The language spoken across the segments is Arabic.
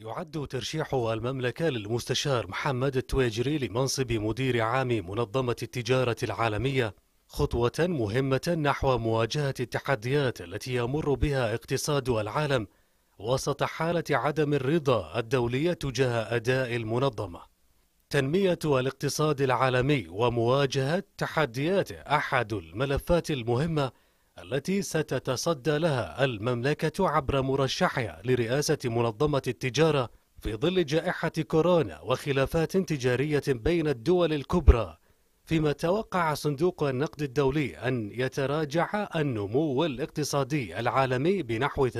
يعد ترشيح المملكة للمستشار محمد التواجري لمنصب مدير عام منظمة التجارة العالمية خطوة مهمة نحو مواجهة التحديات التي يمر بها اقتصاد العالم وسط حالة عدم الرضا الدولية تجاه أداء المنظمة. تنمية الاقتصاد العالمي ومواجهة تحدياته أحد الملفات المهمة التي ستتصدى لها المملكة عبر مرشحها لرئاسة منظمة التجارة في ظل جائحة كورونا وخلافات تجارية بين الدول الكبرى فيما توقع صندوق النقد الدولي أن يتراجع النمو الاقتصادي العالمي بنحو 3%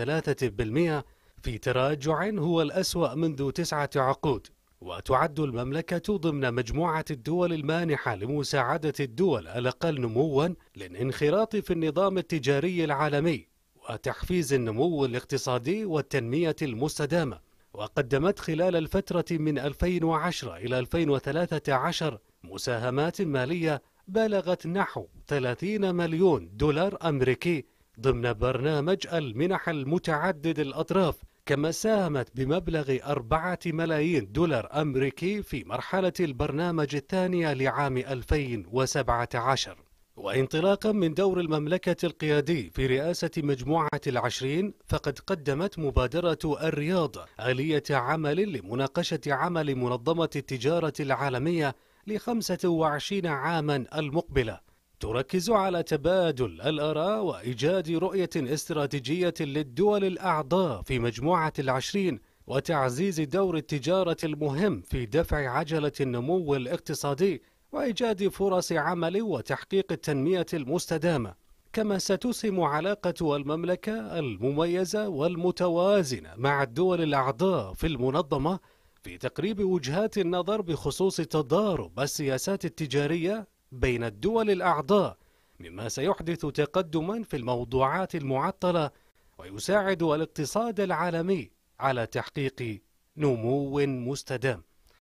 في تراجع هو الأسوأ منذ تسعة عقود وتعد المملكة ضمن مجموعة الدول المانحة لمساعدة الدول الأقل نمواً للانخراط في النظام التجاري العالمي وتحفيز النمو الاقتصادي والتنمية المستدامة وقدمت خلال الفترة من 2010 إلى 2013 مساهمات مالية بلغت نحو 30 مليون دولار أمريكي ضمن برنامج المنح المتعدد الأطراف كما ساهمت بمبلغ أربعة ملايين دولار أمريكي في مرحلة البرنامج الثانية لعام 2017 وانطلاقا من دور المملكة القيادي في رئاسة مجموعة العشرين فقد قدمت مبادرة الرياض آلية عمل لمناقشة عمل منظمة التجارة العالمية لخمسة وعشرين عاما المقبلة تركز على تبادل الآراء وإيجاد رؤية استراتيجية للدول الأعضاء في مجموعة العشرين وتعزيز دور التجارة المهم في دفع عجلة النمو الاقتصادي وإيجاد فرص عمل وتحقيق التنمية المستدامة كما ستسهم علاقة المملكة المميزة والمتوازنة مع الدول الأعضاء في المنظمة في تقريب وجهات النظر بخصوص تضارب السياسات التجارية بين الدول الأعضاء مما سيحدث تقدما في الموضوعات المعطلة ويساعد الاقتصاد العالمي على تحقيق نمو مستدام